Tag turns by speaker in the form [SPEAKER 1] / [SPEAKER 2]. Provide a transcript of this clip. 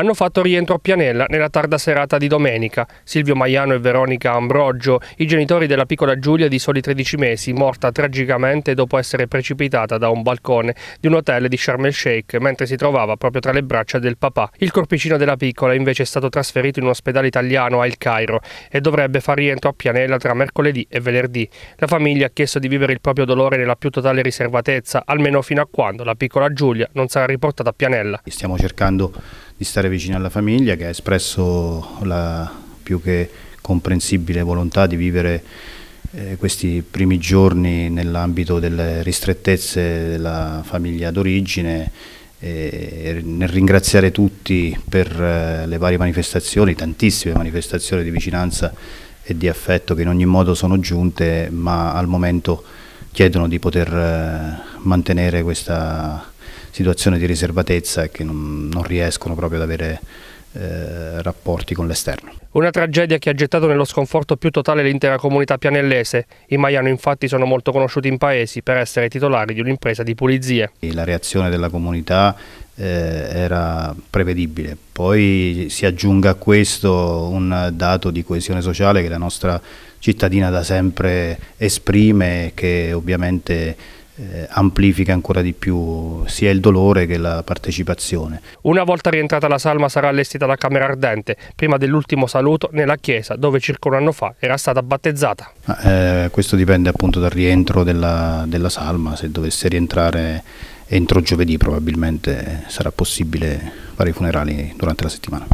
[SPEAKER 1] hanno fatto rientro a Pianella nella tarda serata di domenica. Silvio Maiano e Veronica Ambrogio, i genitori della piccola Giulia di soli 13 mesi, morta tragicamente dopo essere precipitata da un balcone di un hotel di Sharm el Sheikh mentre si trovava proprio tra le braccia del papà. Il corpicino della piccola invece è stato trasferito in un ospedale italiano a El Cairo e dovrebbe far rientro a Pianella tra mercoledì e venerdì. La famiglia ha chiesto di vivere il proprio dolore nella più totale riservatezza, almeno fino a quando la piccola Giulia non sarà riportata a Pianella.
[SPEAKER 2] Stiamo cercando di stare vicino alla famiglia che ha espresso la più che comprensibile volontà di vivere eh, questi primi giorni nell'ambito delle ristrettezze della famiglia d'origine e nel ringraziare tutti per eh, le varie manifestazioni, tantissime manifestazioni di vicinanza e di affetto che in ogni modo sono giunte ma al momento chiedono di poter eh, mantenere questa situazione di riservatezza e che non, non riescono proprio ad avere eh, rapporti con l'esterno.
[SPEAKER 1] Una tragedia che ha gettato nello sconforto più totale l'intera comunità pianellese. I Maiano infatti sono molto conosciuti in paesi per essere titolari di un'impresa di pulizie.
[SPEAKER 2] La reazione della comunità eh, era prevedibile. Poi si aggiunga a questo un dato di coesione sociale che la nostra comunità cittadina da sempre esprime e che ovviamente eh, amplifica ancora di più sia il dolore che la partecipazione.
[SPEAKER 1] Una volta rientrata la salma sarà allestita la camera ardente, prima dell'ultimo saluto nella chiesa dove circa un anno fa era stata battezzata.
[SPEAKER 2] Eh, questo dipende appunto dal rientro della, della salma, se dovesse rientrare entro giovedì probabilmente sarà possibile fare i funerali durante la settimana.